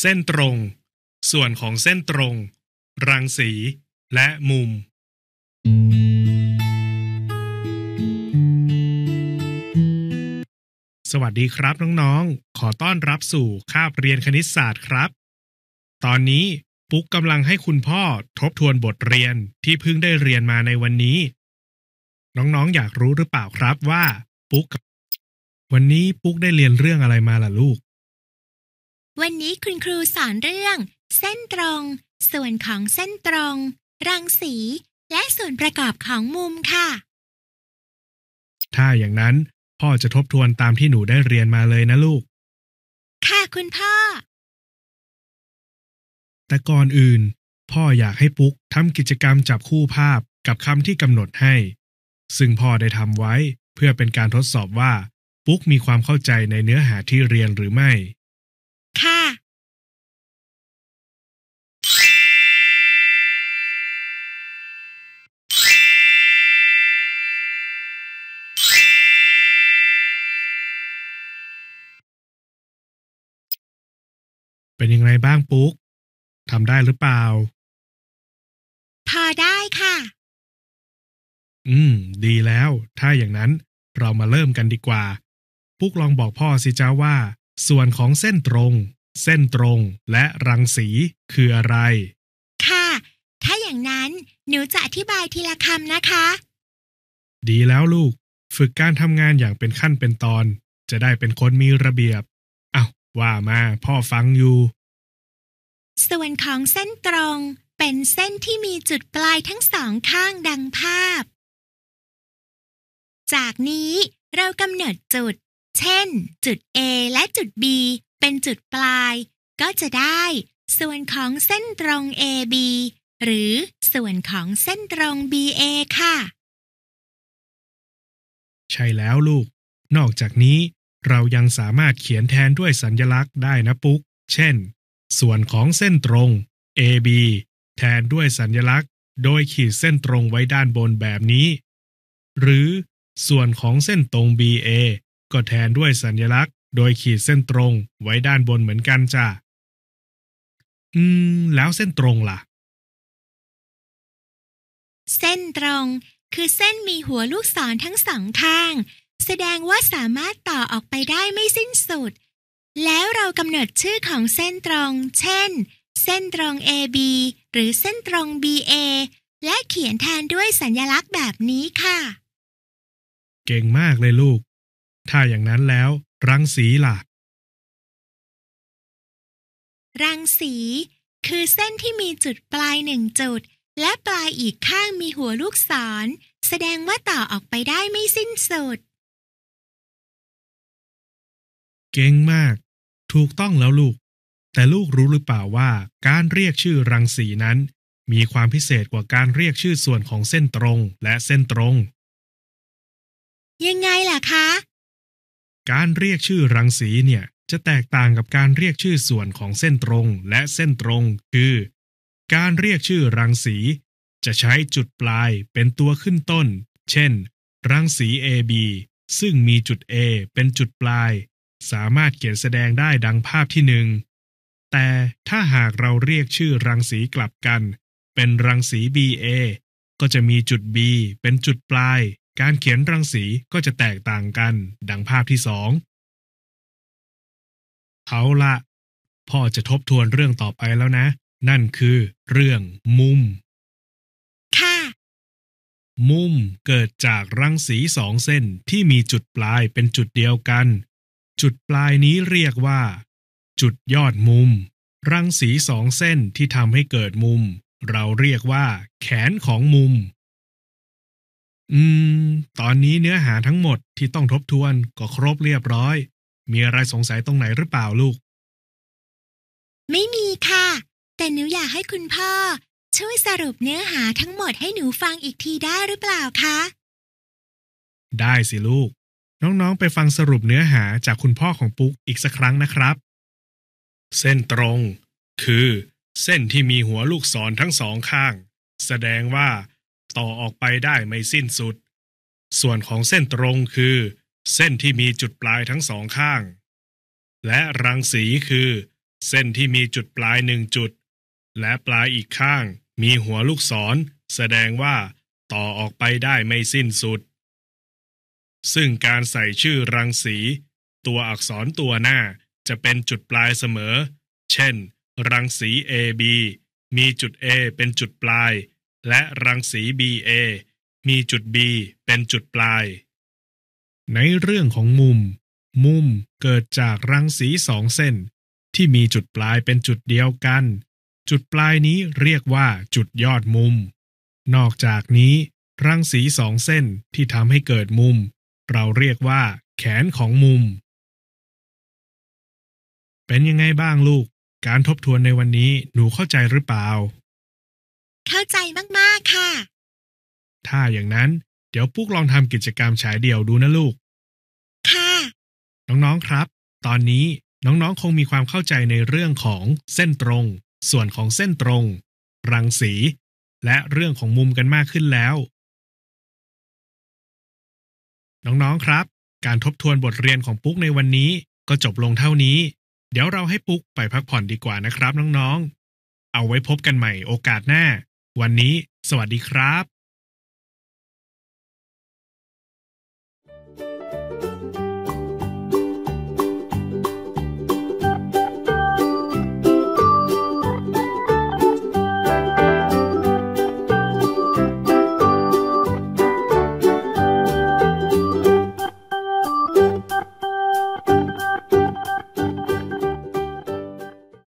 เส้นตรง ส่วนของเส้นตรง รังสี และมุม สวัสดีครับ น้องๆ ขอต้อนรับสู่คาบเรียนคณิตศาสตร์ครับ ตอนนี้ปุ๊กกำลังให้คุณพ่อทบทวนบทเรียนที่เพิ่งได้เรียนมาในวันนี้ น้องๆออยากรู้หรือเปล่าครับว่า ปุ๊ก วันนี้ปุ๊กได้เรียนเรื่องอะไรมาล่ะลูกวันนี้คุณครูสอนเรื่อง เส้นตรง ส่วนของเส้นตรงรังสี และส่วนประกอบของมุมค่ะ ถ้าอย่างนั้นพ่อจะทบทวนตามที่หนูได้เรียนมาเลยนะลูก ค่ะคุณพ่อ แต่ก่อนอื่น พ่ออยากให้ปุ๊กทำกิจกรรมจับคู่ภาพกับคำที่กำหนดให้ ซึ่งพ่อได้ทำไว้ เพื่อเป็นการทดสอบว่า ปุ๊ก มีความเข้าใจในเนื้อหาที่เรียนหรือไม่เป็นยังไงบ้างปุ๊ก ทำได้หรือเปล่า พอได้ค่ะ อืม ดีแล้ว ถ้าอย่างนั้นเรามาเริ่มกันดีกว่า ปุ๊กลองบอกพ่อสิจ้าว่า ส่วนของเส้นตรง เส้นตรงและรังสี คืออะไร ค่ะ ถ้าอย่างนั้นหนูจะอธิบายทีละคำนะคะ ดีแล้วลูก ฝึกการทำงานอย่างเป็นขั้นเป็นตอน จะได้เป็นคนมีระเบียบว่ามาพ่อฟังอยู่ ส่วนของเส้นตรงเป็นเส้นที่มีจุดปลายทั้งสองข้างดังภาพ จากนี้เรากำหนดจุด เช่น จุด A และจุด B เป็นจุดปลาย ก็จะได้ส่วนของเส้นตรง AB หรือส่วนของเส้นตรง BA ค่ะ ใช่แล้วลูก นอกจากนี้เรายังสามารถเขียนแทนด้วยสัญลักษณ์ได้นะปุ๊ก เช่น ส่วนของเส้นตรง AB แทนด้วยสัญลักษณ์ โดยขีดเส้นตรงไว้ด้านบนแบบนี้ หรือส่วนของเส้นตรง BA ก็แทนด้วยสัญลักษณ์ โดยขีดเส้นตรงไว้ด้านบนเหมือนกันจ้ะอืม แล้วเส้นตรงล่ะ เส้นตรงคือเส้นมีหัวลูกศรทั้งสองข้างแสดงว่าสามารถต่อออกไปได้ไม่สิ้นสุด แล้วเรากำหนดชื่อของเส้นตรง เช่น เส้นตรง AB หรือเส้นตรง BA และเขียนแทนด้วยสัญลักษณ์แบบนี้ค่ะ เก่งมากเลยลูก ถ้าอย่างนั้นแล้ว รังสีล่ะ รังสี คือเส้นที่มีจุดปลายหนึ่งจุด และปลายอีกข้างมีหัวลูกศร แสดงว่าต่อออกไปได้ไม่สิ้นสุดเก่งมาก ถูกต้องแล้วลูก แต่ลูกรู้หรือเปล่าว่า การเรียกชื่อรังสีนั้น มีความพิเศษกว่าการเรียกชื่อส่วนของเส้นตรงและเส้นตรง ยังไงล่ะคะ การเรียกชื่อรังสีเนี่ยจะแตกต่างกับการเรียกชื่อส่วนของเส้นตรงและเส้นตรง คือ การเรียกชื่อรังสี จะใช้จุดปลายเป็นตัวขึ้นต้น เช่น รังสี AB ซึ่งมีจุด A เป็นจุดปลายสามารถเขียนแสดงได้ดังภาพที่หนึ่ง แต่ถ้าหากเราเรียกชื่อรังสีกลับกันเป็นรังสี BA ก็จะมีจุด B เป็นจุดปลาย การเขียนรังสีก็จะแตกต่างกัน ดังภาพที่สองเอาละพ่อจะทบทวนเรื่องต่อไปแล้วนะ นั่นคือ เรื่องมุม ค่ะ มุมเกิดจากรังสีสองเส้น ที่มีจุดปลายเป็นจุดเดียวกันจุดปลายนี้เรียกว่าจุดยอดมุม รังสีสองเส้นที่ทำให้เกิดมุม เราเรียกว่าแขนของมุม อืม ตอนนี้เนื้อหาทั้งหมดที่ต้องทบทวนก็ครบเรียบร้อย มีอะไรสงสัยตรงไหนหรือเปล่าลูก ไม่มีค่ะ แต่หนูอยากให้คุณพ่อ ช่วยสรุปเนื้อหาทั้งหมดให้หนูฟังอีกทีได้หรือเปล่า คะ ได้สิลูกน้อง ๆ ไปฟังสรุปเนื้อหาจากคุณพ่อของปุ๊กอีกสักครั้งนะครับ เส้นตรงคือเส้นที่มีหัวลูกศรทั้งสองข้าง แสดงว่าต่อออกไปได้ไม่สิ้นสุด ส่วนของเส้นตรงคือเส้นที่มีจุดปลายทั้งสองข้าง และรังสีคือเส้นที่มีจุดปลายหนึ่งจุด และปลายอีกข้าง มีหัวลูกศร แสดงว่าต่อออกไปได้ไม่สิ้นสุดซึ่งการใส่ชื่อรังสี ตัวอักษรตัวหน้าจะเป็นจุดปลายเสมอ เช่น รังสี AB มีจุด A เป็นจุดปลาย และรังสี BA มีจุด B เป็นจุดปลาย ในเรื่องของมุม มุมเกิดจากรังสีสองเส้น ที่มีจุดปลายเป็นจุดเดียวกัน จุดปลายนี้เรียกว่าจุดยอดมุม นอกจากนี้รังสีสองเส้นที่ทำให้เกิดมุมเราเรียกว่าแขนของมุม เป็นยังไงบ้างลูก การทบทวนในวันนี้หนูเข้าใจหรือเปล่า เข้าใจมากๆ ค่ะ ถ้าอย่างนั้น เดี๋ยวปุ๊กลองทำกิจกรรมฉายเดี่ยวดูนะลูก ค่ะ น้องๆครับ ตอนนี้น้องๆคงมีความเข้าใจในเรื่องของเส้นตรง ส่วนของเส้นตรง รังสี และเรื่องของมุมกันมากขึ้นแล้วน้องๆครับ การทบทวนบทเรียนของปุ๊กในวันนี้ก็จบลงเท่านี้ เดี๋ยวเราให้ปุ๊กไปพักผ่อนดีกว่านะครับน้องๆ เอาไว้พบกันใหม่โอกาสหน้า วันนี้สวัสดีครับ